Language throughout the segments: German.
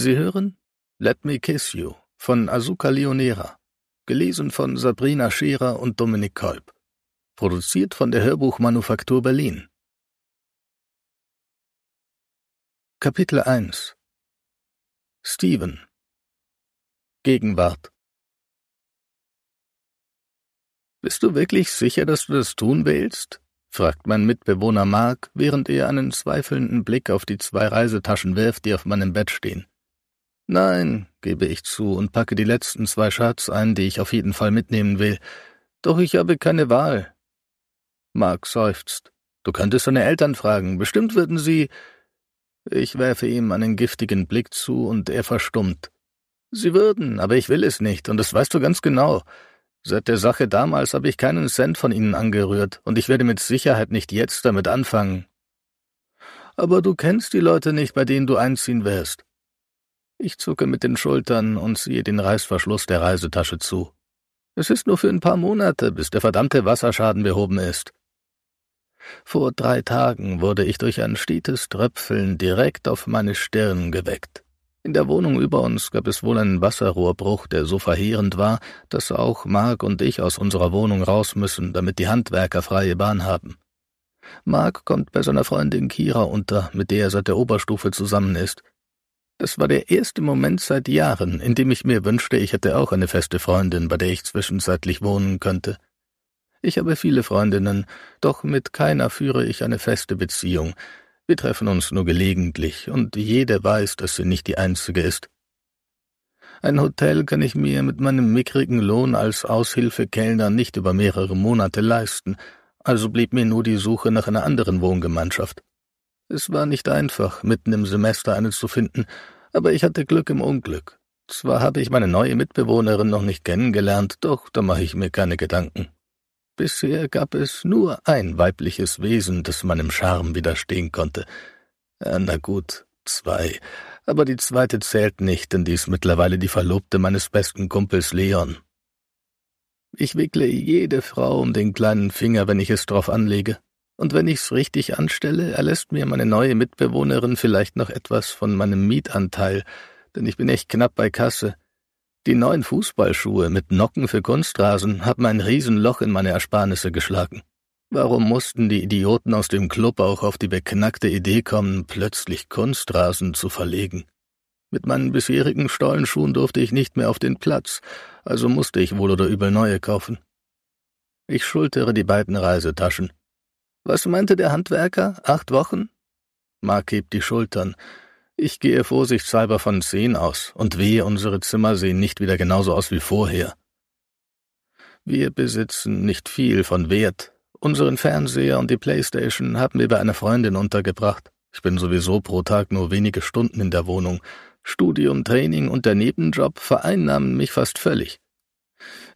Sie hören Let Me Kiss You von Azuka Leonera, gelesen von Sabrina Scherer und Dominik Kolb, produziert von der Hörbuchmanufaktur Berlin. Kapitel 1 Steven Gegenwart Bist du wirklich sicher, dass du das tun willst? fragt mein Mitbewohner Mark, während er einen zweifelnden Blick auf die zwei Reisetaschen wirft, die auf meinem Bett stehen. Nein, gebe ich zu und packe die letzten zwei Shirts ein, die ich auf jeden Fall mitnehmen will. Doch ich habe keine Wahl. Mark seufzt. Du könntest deine Eltern fragen. Bestimmt würden sie. Ich werfe ihm einen giftigen Blick zu und er verstummt. Sie würden, aber ich will es nicht, und das weißt du ganz genau. Seit der Sache damals habe ich keinen Cent von ihnen angerührt, und ich werde mit Sicherheit nicht jetzt damit anfangen. Aber du kennst die Leute nicht, bei denen du einziehen wirst. Ich zucke mit den Schultern und ziehe den Reißverschluss der Reisetasche zu. Es ist nur für ein paar Monate, bis der verdammte Wasserschaden behoben ist. Vor drei Tagen wurde ich durch ein stetes Tröpfeln direkt auf meine Stirn geweckt. In der Wohnung über uns gab es wohl einen Wasserrohrbruch, der so verheerend war, dass auch Mark und ich aus unserer Wohnung raus müssen, damit die Handwerker freie Bahn haben. Mark kommt bei seiner Freundin Kira unter, mit der er seit der Oberstufe zusammen ist. Das war der erste Moment seit Jahren, in dem ich mir wünschte, ich hätte auch eine feste Freundin, bei der ich zwischenzeitlich wohnen könnte. Ich habe viele Freundinnen, doch mit keiner führe ich eine feste Beziehung. Wir treffen uns nur gelegentlich, und jede weiß, dass sie nicht die einzige ist. Ein Hotel kann ich mir mit meinem mickrigen Lohn als Aushilfekellner nicht über mehrere Monate leisten, also blieb mir nur die Suche nach einer anderen Wohngemeinschaft. Es war nicht einfach, mitten im Semester einen zu finden, aber ich hatte Glück im Unglück. Zwar habe ich meine neue Mitbewohnerin noch nicht kennengelernt, doch da mache ich mir keine Gedanken. Bisher gab es nur ein weibliches Wesen, das meinem Charme widerstehen konnte. Na gut, zwei, aber die zweite zählt nicht, denn die ist mittlerweile die Verlobte meines besten Kumpels Leon. Ich wickle jede Frau um den kleinen Finger, wenn ich es drauf anlege und wenn ich's richtig anstelle, erlässt mir meine neue Mitbewohnerin vielleicht noch etwas von meinem Mietanteil, denn ich bin echt knapp bei Kasse. Die neuen Fußballschuhe mit Nocken für Kunstrasen haben ein Riesenloch in meine Ersparnisse geschlagen. Warum mussten die Idioten aus dem Club auch auf die beknackte Idee kommen, plötzlich Kunstrasen zu verlegen? Mit meinen bisherigen Stollenschuhen durfte ich nicht mehr auf den Platz, also musste ich wohl oder übel neue kaufen. Ich schultere die beiden Reisetaschen. Was meinte der Handwerker? Acht Wochen? Mark hebt die Schultern. Ich gehe vorsichtshalber von zehn aus und wehe, unsere Zimmer sehen nicht wieder genauso aus wie vorher. Wir besitzen nicht viel von Wert. Unseren Fernseher und die Playstation haben wir bei einer Freundin untergebracht. Ich bin sowieso pro Tag nur wenige Stunden in der Wohnung. Studium, Training und der Nebenjob vereinnahmen mich fast völlig.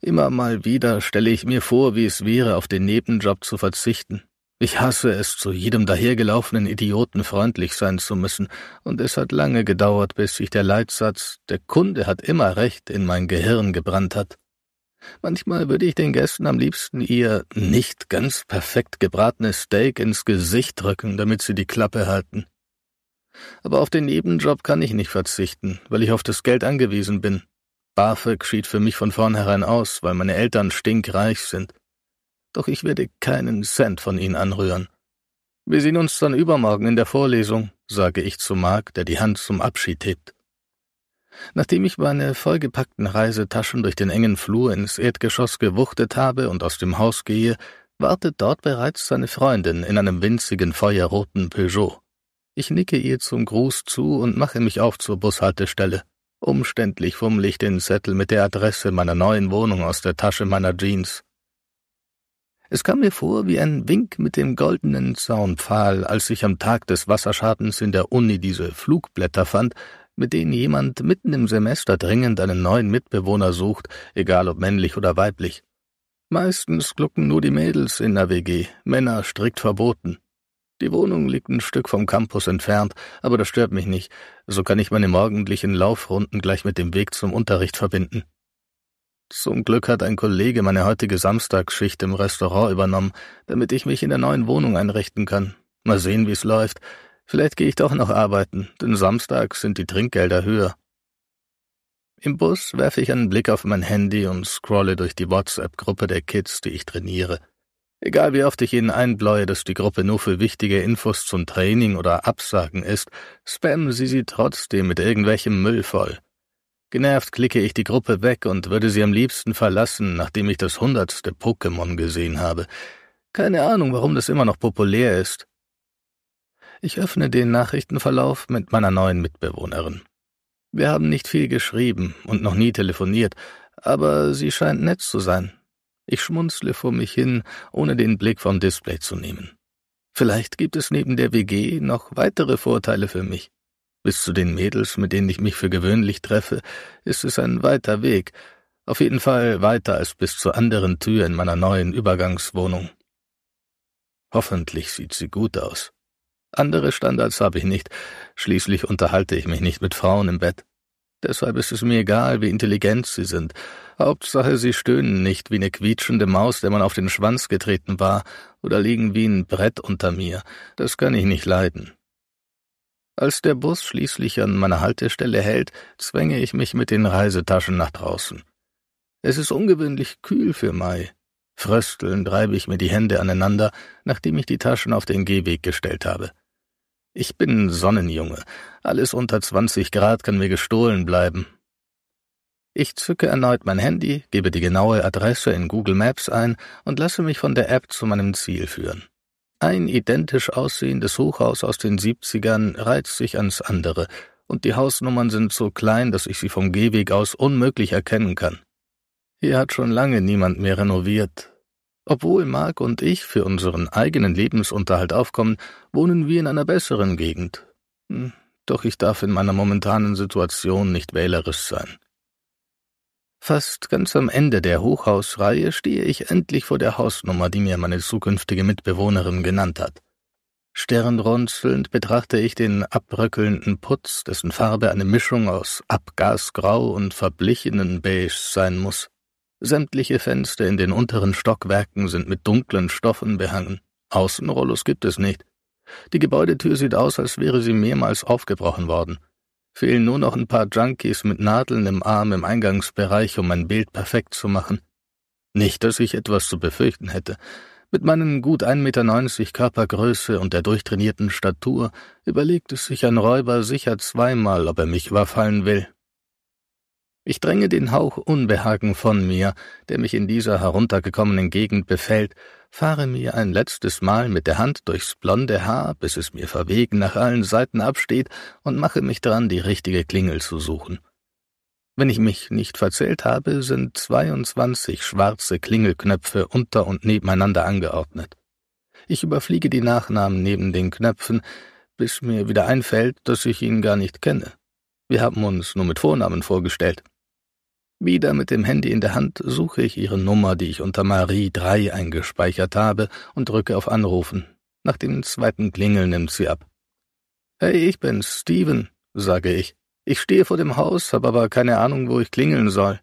Immer mal wieder stelle ich mir vor, wie es wäre, auf den Nebenjob zu verzichten, ich hasse es, zu jedem dahergelaufenen Idioten freundlich sein zu müssen, und es hat lange gedauert, bis sich der Leitsatz Der Kunde hat immer recht in mein Gehirn gebrannt hat. Manchmal würde ich den Gästen am liebsten ihr nicht ganz perfekt gebratenes Steak ins Gesicht drücken, damit sie die Klappe halten. Aber auf den Nebenjob kann ich nicht verzichten, weil ich auf das Geld angewiesen bin. BAföG schied für mich von vornherein aus, weil meine Eltern stinkreich sind doch ich werde keinen Cent von Ihnen anrühren. Wir sehen uns dann übermorgen in der Vorlesung, sage ich zu Mark, der die Hand zum Abschied hebt. Nachdem ich meine vollgepackten Reisetaschen durch den engen Flur ins Erdgeschoss gewuchtet habe und aus dem Haus gehe, wartet dort bereits seine Freundin in einem winzigen feuerroten Peugeot. Ich nicke ihr zum Gruß zu und mache mich auf zur Bushaltestelle. Umständlich fummle ich den Zettel mit der Adresse meiner neuen Wohnung aus der Tasche meiner Jeans. Es kam mir vor wie ein Wink mit dem goldenen Zaunpfahl, als ich am Tag des Wasserschadens in der Uni diese Flugblätter fand, mit denen jemand mitten im Semester dringend einen neuen Mitbewohner sucht, egal ob männlich oder weiblich. Meistens glucken nur die Mädels in der WG, Männer strikt verboten. Die Wohnung liegt ein Stück vom Campus entfernt, aber das stört mich nicht, so kann ich meine morgendlichen Laufrunden gleich mit dem Weg zum Unterricht verbinden. Zum Glück hat ein Kollege meine heutige Samstagsschicht im Restaurant übernommen, damit ich mich in der neuen Wohnung einrichten kann. Mal sehen, wie's läuft. Vielleicht gehe ich doch noch arbeiten, denn Samstag sind die Trinkgelder höher. Im Bus werfe ich einen Blick auf mein Handy und scrolle durch die WhatsApp-Gruppe der Kids, die ich trainiere. Egal wie oft ich ihnen einbläue, dass die Gruppe nur für wichtige Infos zum Training oder Absagen ist, spammen sie sie trotzdem mit irgendwelchem Müll voll. Genervt klicke ich die Gruppe weg und würde sie am liebsten verlassen, nachdem ich das hundertste Pokémon gesehen habe. Keine Ahnung, warum das immer noch populär ist. Ich öffne den Nachrichtenverlauf mit meiner neuen Mitbewohnerin. Wir haben nicht viel geschrieben und noch nie telefoniert, aber sie scheint nett zu sein. Ich schmunzle vor mich hin, ohne den Blick vom Display zu nehmen. Vielleicht gibt es neben der WG noch weitere Vorteile für mich. Bis zu den Mädels, mit denen ich mich für gewöhnlich treffe, ist es ein weiter Weg, auf jeden Fall weiter als bis zur anderen Tür in meiner neuen Übergangswohnung. Hoffentlich sieht sie gut aus. Andere Standards habe ich nicht, schließlich unterhalte ich mich nicht mit Frauen im Bett. Deshalb ist es mir egal, wie intelligent sie sind. Hauptsache, sie stöhnen nicht wie eine quietschende Maus, der man auf den Schwanz getreten war, oder liegen wie ein Brett unter mir. Das kann ich nicht leiden. Als der Bus schließlich an meiner Haltestelle hält, zwänge ich mich mit den Reisetaschen nach draußen. Es ist ungewöhnlich kühl für Mai. Fröstelnd reibe ich mir die Hände aneinander, nachdem ich die Taschen auf den Gehweg gestellt habe. Ich bin Sonnenjunge. Alles unter 20 Grad kann mir gestohlen bleiben. Ich zücke erneut mein Handy, gebe die genaue Adresse in Google Maps ein und lasse mich von der App zu meinem Ziel führen. Ein identisch aussehendes Hochhaus aus den 70ern reizt sich ans andere, und die Hausnummern sind so klein, dass ich sie vom Gehweg aus unmöglich erkennen kann. Hier hat schon lange niemand mehr renoviert. Obwohl Mark und ich für unseren eigenen Lebensunterhalt aufkommen, wohnen wir in einer besseren Gegend. Hm, doch ich darf in meiner momentanen Situation nicht wählerisch sein. Fast ganz am Ende der Hochhausreihe stehe ich endlich vor der Hausnummer, die mir meine zukünftige Mitbewohnerin genannt hat. Stirnrunzelnd betrachte ich den abbröckelnden Putz, dessen Farbe eine Mischung aus Abgasgrau und verblichenen Beige sein muss. Sämtliche Fenster in den unteren Stockwerken sind mit dunklen Stoffen behangen. Außenrollos gibt es nicht. Die Gebäudetür sieht aus, als wäre sie mehrmals aufgebrochen worden fehlen nur noch ein paar Junkies mit Nadeln im Arm im Eingangsbereich, um mein Bild perfekt zu machen. Nicht, dass ich etwas zu befürchten hätte. Mit meinen gut 1,90 Meter Körpergröße und der durchtrainierten Statur überlegt es sich ein Räuber sicher zweimal, ob er mich überfallen will. Ich dränge den Hauch Unbehagen von mir, der mich in dieser heruntergekommenen Gegend befällt, fahre mir ein letztes Mal mit der Hand durchs blonde Haar, bis es mir verwegen nach allen Seiten absteht, und mache mich dran, die richtige Klingel zu suchen. Wenn ich mich nicht verzählt habe, sind 22 schwarze Klingelknöpfe unter und nebeneinander angeordnet. Ich überfliege die Nachnamen neben den Knöpfen, bis mir wieder einfällt, dass ich ihn gar nicht kenne. Wir haben uns nur mit Vornamen vorgestellt. Wieder mit dem Handy in der Hand suche ich ihre Nummer, die ich unter Marie 3 eingespeichert habe, und drücke auf Anrufen. Nach dem zweiten Klingeln nimmt sie ab. Hey, ich bin Steven, sage ich. Ich stehe vor dem Haus, habe aber keine Ahnung, wo ich klingeln soll.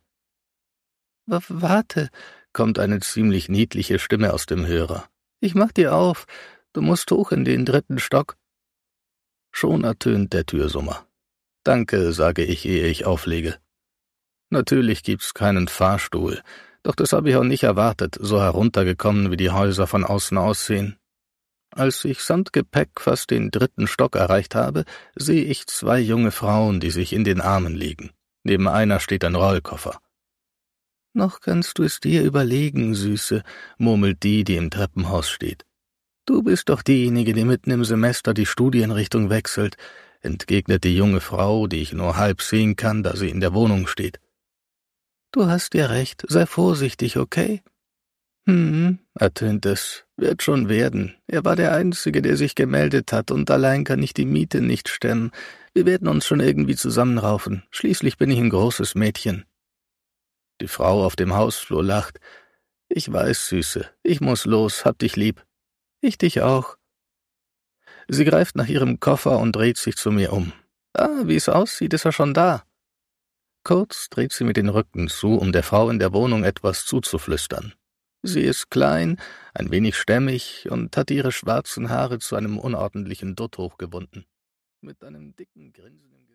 W warte, kommt eine ziemlich niedliche Stimme aus dem Hörer. Ich mach dir auf. Du musst hoch in den dritten Stock. Schon ertönt der Türsummer. Danke, sage ich, ehe ich auflege. Natürlich gibt's keinen Fahrstuhl, doch das habe ich auch nicht erwartet, so heruntergekommen, wie die Häuser von außen aussehen. Als ich samt Gepäck fast den dritten Stock erreicht habe, sehe ich zwei junge Frauen, die sich in den Armen liegen. Neben einer steht ein Rollkoffer. Noch kannst du es dir überlegen, Süße, murmelt die, die im Treppenhaus steht. Du bist doch diejenige, die mitten im Semester die Studienrichtung wechselt, entgegnet die junge Frau, die ich nur halb sehen kann, da sie in der Wohnung steht. Du hast ja recht, sei vorsichtig, okay? Hm, ertönt es. Wird schon werden. Er war der Einzige, der sich gemeldet hat, und allein kann ich die Miete nicht stemmen. Wir werden uns schon irgendwie zusammenraufen. Schließlich bin ich ein großes Mädchen. Die Frau auf dem Hausflur lacht. Ich weiß, Süße, ich muss los, hab dich lieb. Ich dich auch. Sie greift nach ihrem Koffer und dreht sich zu mir um. Ah, wie es aussieht, ist er schon da. Kurz dreht sie mit den Rücken zu, um der Frau in der Wohnung etwas zuzuflüstern. Sie ist klein, ein wenig stämmig und hat ihre schwarzen Haare zu einem unordentlichen Dutt hochgewunden. Mit einem dicken Grinsen im